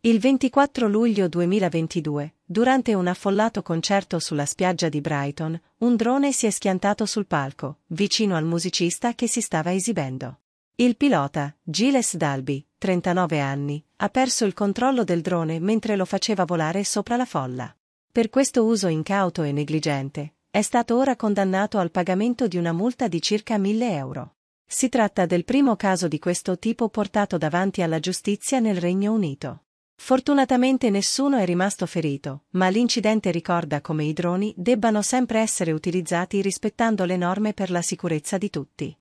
Il 24 luglio 2022, durante un affollato concerto sulla spiaggia di Brighton, un drone si è schiantato sul palco, vicino al musicista che si stava esibendo. Il pilota, Giles Dalby, 39 anni, ha perso il controllo del drone mentre lo faceva volare sopra la folla. Per questo uso incauto e negligente, è stato ora condannato al pagamento di una multa di circa 1000 euro. Si tratta del primo caso di questo tipo portato davanti alla giustizia nel Regno Unito. Fortunatamente nessuno è rimasto ferito, ma l'incidente ricorda come i droni debbano sempre essere utilizzati rispettando le norme per la sicurezza di tutti.